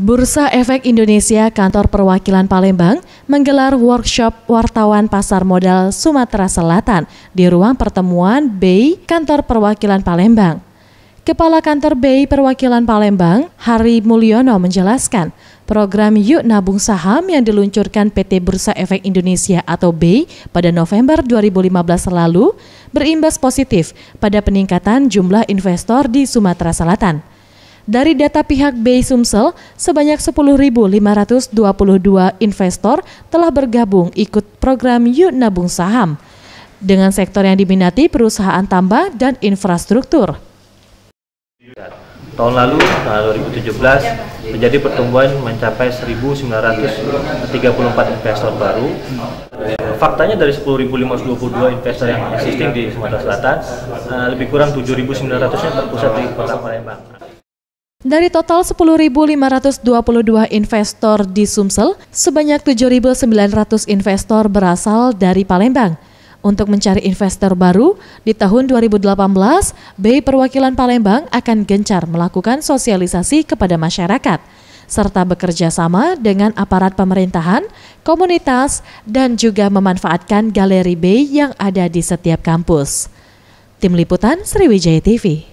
Bursa Efek Indonesia Kantor Perwakilan Palembang menggelar workshop wartawan pasar modal Sumatera Selatan di ruang pertemuan BEI Kantor Perwakilan Palembang. Kepala Kantor BEI Perwakilan Palembang, Hari Mulyono menjelaskan, program Yuk Nabung Saham yang diluncurkan PT Bursa Efek Indonesia atau BEI pada November 2015 lalu berimbas positif pada peningkatan jumlah investor di Sumatera Selatan. Dari data pihak BI Sumsel, sebanyak 10.522 investor telah bergabung ikut program Yuk Nabung Saham dengan sektor yang diminati perusahaan tambang dan infrastruktur. Tahun lalu, tahun 2017, menjadi pertumbuhan mencapai 1.934 investor baru. Faktanya dari 10.522 investor yang existing di Sumatera Selatan, eh, lebih kurang 7.900-nya terpusat di kota Palembang. Dari total 10.522 investor di Sumsel, sebanyak 7.900 investor berasal dari Palembang. Untuk mencari investor baru, di tahun 2018, BI Perwakilan Palembang akan gencar melakukan sosialisasi kepada masyarakat, serta bekerja sama dengan aparat pemerintahan, komunitas, dan juga memanfaatkan galeri BI yang ada di setiap kampus. Tim Liputan Sriwijaya TV